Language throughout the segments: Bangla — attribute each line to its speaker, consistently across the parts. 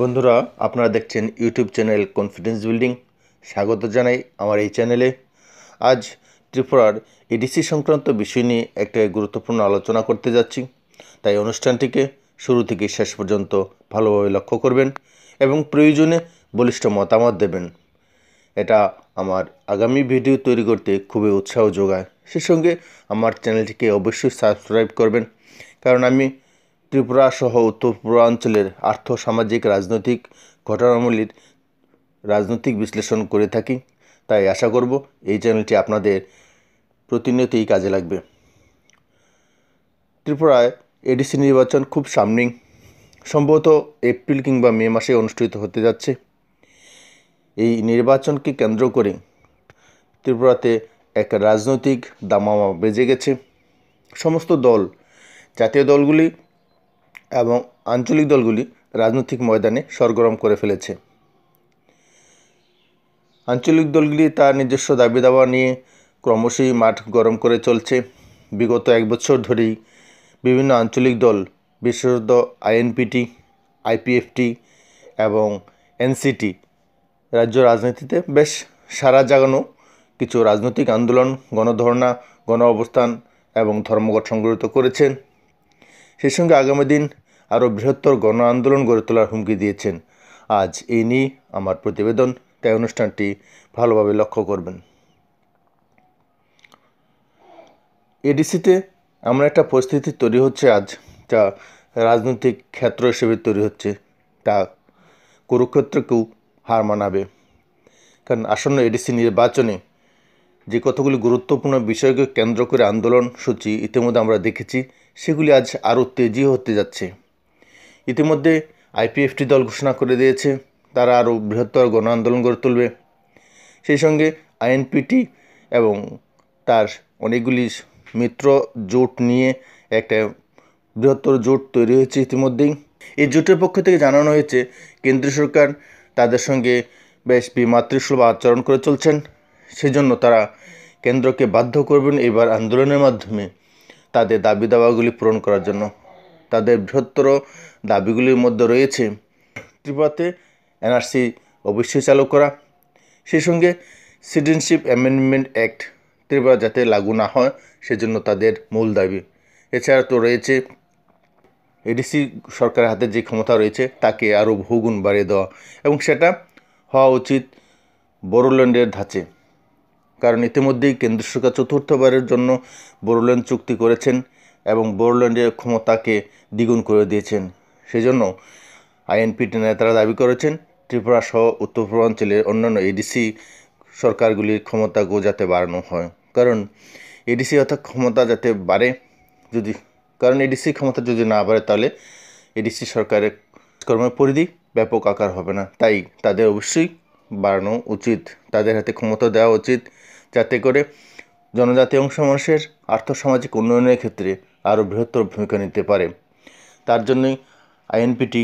Speaker 1: বন্ধুরা আপনারা দেখছেন ইউটিউব চ্যানেল কনফিডেন্স বিল্ডিং স্বাগত জানাই আমার এই চ্যানেলে আজ ত্রিপুরার এডিসি সংক্রান্ত বিষয় নিয়ে একটা গুরুত্বপূর্ণ আলোচনা করতে যাচ্ছি তাই অনুষ্ঠানটিকে শুরু থেকে শেষ পর্যন্ত ভালোভাবে লক্ষ্য করবেন এবং প্রয়োজনে বলিষ্ঠ মতামত দেবেন এটা আমার আগামী ভিডিও তৈরি করতে খুবই উৎসাহ যোগায় সে সঙ্গে আমার চ্যানেলটিকে অবশ্যই সাবস্ক্রাইব করবেন কারণ আমি ত্রিপুরা সহ উত্তর পূর্বাঞ্চলের আর্থ সামাজিক রাজনৈতিক ঘটনাবলীর রাজনৈতিক বিশ্লেষণ করে থাকি তাই আশা করব এই চ্যানেলটি আপনাদের প্রতিনিয়তই কাজে লাগবে ত্রিপুরায় এডিসি নির্বাচন খুব সামনেই সম্ভবত এপ্রিল কিংবা মে মাসে অনুষ্ঠিত হতে যাচ্ছে এই নির্বাচনকে কেন্দ্র করে ত্রিপুরাতে এক রাজনৈতিক দামামা বেজে গেছে সমস্ত দল জাতীয় দলগুলি এবং আঞ্চলিক দলগুলি রাজনৈতিক ময়দানে সরগরম করে ফেলেছে আঞ্চলিক দলগুলি তার নিজস্ব দাবি দাওয়া নিয়ে ক্রমশই মাঠ গরম করে চলছে বিগত এক বছর ধরেই বিভিন্ন আঞ্চলিক দল বিশেষত আইএনপিটি আইপিএফটি এবং এনসিটি রাজ্য রাজনীতিতে বেশ সারা জাগানো কিছু রাজনৈতিক আন্দোলন গণধর্ণা গণ অবস্থান এবং ধর্মঘট সংগঠিত করেছেন সেই সঙ্গে আগামী দিন আরও বৃহত্তর গণ আন্দোলন গড়ে তোলার হুমকি দিয়েছেন আজ এই নিয়ে আমার প্রতিবেদন তাই অনুষ্ঠানটি ভালোভাবে লক্ষ্য করবেন এডিসিতে এমন একটা পরিস্থিতি তৈরি হচ্ছে আজ যা রাজনৈতিক ক্ষেত্র হিসেবে তৈরি হচ্ছে তা কুরুক্ষেত্রকেও হার মানাবে কারণ আসন্ন এডিসি নির্বাচনে যে কতগুলি গুরুত্বপূর্ণ বিষয়কে কেন্দ্র করে আন্দোলন সূচি ইতিমধ্যে আমরা দেখেছি সেগুলি আজ আরও তেজি হতে যাচ্ছে ইতিমধ্যে আইপিএফটি দল ঘোষণা করে দিয়েছে তারা আরও বৃহত্তর গণ আন্দোলন গড়ে তুলবে সেই সঙ্গে আইএনপিটি এবং তার অনেকগুলি মিত্র জোট নিয়ে একটা বৃহত্তর জোট তৈরি হয়েছে ইতিমধ্যেই এই জোটের পক্ষ থেকে জানানো হয়েছে কেন্দ্র সরকার তাদের সঙ্গে বেশ বিমাতৃসুলভ আচরণ করে চলছেন সেজন্য তারা কেন্দ্রকে বাধ্য করবেন এবার আন্দোলনের মাধ্যমে তাদের দাবি দাওয়াগুলি পূরণ করার জন্য তাদের বৃহত্তর দাবিগুলির মধ্যে রয়েছে ত্রিপুরাতে এনআরসি অবশ্যই চালু করা সেই সঙ্গে সিটিজেনশিপ অ্যামেন্ডমেন্ট অ্যাক্ট ত্রিপুরা যাতে লাগু না হয় সেজন্য তাদের মূল দাবি এছাড়া তো রয়েছে এডিসি সরকারের হাতে যে ক্ষমতা রয়েছে তাকে আরও বহুগুণ বাড়িয়ে দেওয়া এবং সেটা হওয়া উচিত বড়োল্যান্ডের ধাঁচে কারণ ইতিমধ্যেই কেন্দ্র সরকার চতুর্থবারের জন্য বড়োল্যান্ড চুক্তি করেছেন এবং বোরোল্যান্ডের ক্ষমতাকে দ্বিগুণ করে দিয়েছেন সেজন্য আইএনপিটি নেতারা দাবি করেছেন ত্রিপুরা সহ উত্তর পূর্বাঞ্চলের অন্যান্য এডিসি সরকারগুলির ক্ষমতাকেও যাতে বাড়ানো হয় কারণ এডিসি অর্থাৎ ক্ষমতা যাতে বাড়ে যদি কারণ এডিসি ক্ষমতা যদি না বাড়ে তাহলে এডিসি সরকারের কর্মের পরিধি ব্যাপক আকার হবে না তাই তাদের অবশ্যই বাড়ানো উচিত তাদের হাতে ক্ষমতা দেওয়া উচিত যাতে করে জনজাতি অংশ মানুষের আর্থসামাজিক উন্নয়নের ক্ষেত্রে আরও বৃহত্তর ভূমিকা নিতে পারে তার জন্যই আইএনপিটি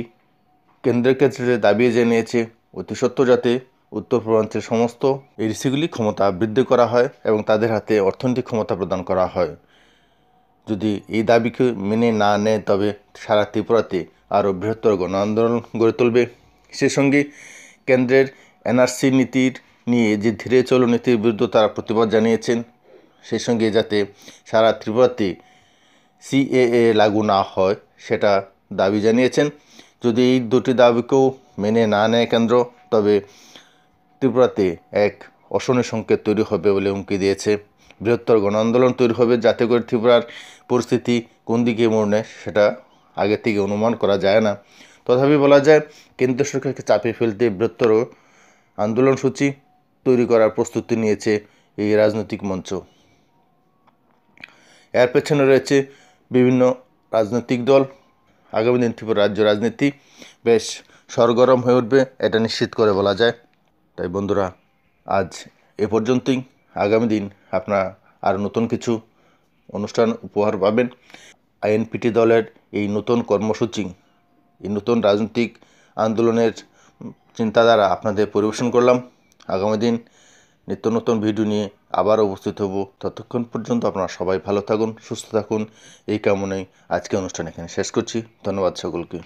Speaker 1: কেন্দ্রের ক্ষেত্রে দাবি জানিয়েছে অতি সত্য যাতে উত্তর পূর্বাঞ্চলের সমস্ত এডিসিগুলি ক্ষমতা বৃদ্ধি করা হয় এবং তাদের হাতে অর্থনৈতিক ক্ষমতা প্রদান করা হয় যদি এই দাবিকে মেনে না নেয় তবে সারা ত্রিপুরাতে আরও বৃহত্তর গণ আন্দোলন গড়ে তুলবে সে সঙ্গে কেন্দ্রের এনআরসি নীতির নিয়ে যে ধীরে চলো নীতির বিরুদ্ধে তারা প্রতিবাদ জানিয়েছেন সেই সঙ্গে যাতে সারা ত্রিপুরাতে সিএএ লাগু না হয় সেটা দাবি জানিয়েছেন যদি এই দুটি দাবিকেও মেনে না নেয় কেন্দ্র তবে ত্রিপুরাতে এক অশনি সংকেত তৈরি হবে বলে হুমকি দিয়েছে বৃহত্তর গণ আন্দোলন তৈরি হবে যাতে করে ত্রিপুরার পরিস্থিতি কোন দিকে মোড় নেয় সেটা আগে থেকে অনুমান করা যায় না তথাপি বলা যায় কেন্দ্র সরকারকে চাপে ফেলতে বৃহত্তর আন্দোলন সূচি তৈরি করার প্রস্তুতি নিয়েছে এই রাজনৈতিক মঞ্চ এর পেছনে রয়েছে বিভিন্ন রাজনৈতিক দল আগামী দিন ত্রিপুরা রাজ্য রাজনীতি বেশ সরগরম হয়ে উঠবে এটা নিশ্চিত করে বলা যায় তাই বন্ধুরা আজ এ পর্যন্তই আগামী দিন আপনারা আরও নতুন কিছু অনুষ্ঠান উপহার পাবেন আইএনপিটি দলের এই নতুন কর্মসূচি এই নতুন রাজনৈতিক আন্দোলনের চিন্তাধারা আপনাদের পরিবেশন করলাম আগামী দিন নিত্য নতুন ভিডিও নিয়ে আবার উপস্থিত হব ততক্ষণ পর্যন্ত আপনারা সবাই ভালো থাকুন সুস্থ থাকুন এই কামনাই আজকে অনুষ্ঠান এখানে শেষ করছি ধন্যবাদ সকলকে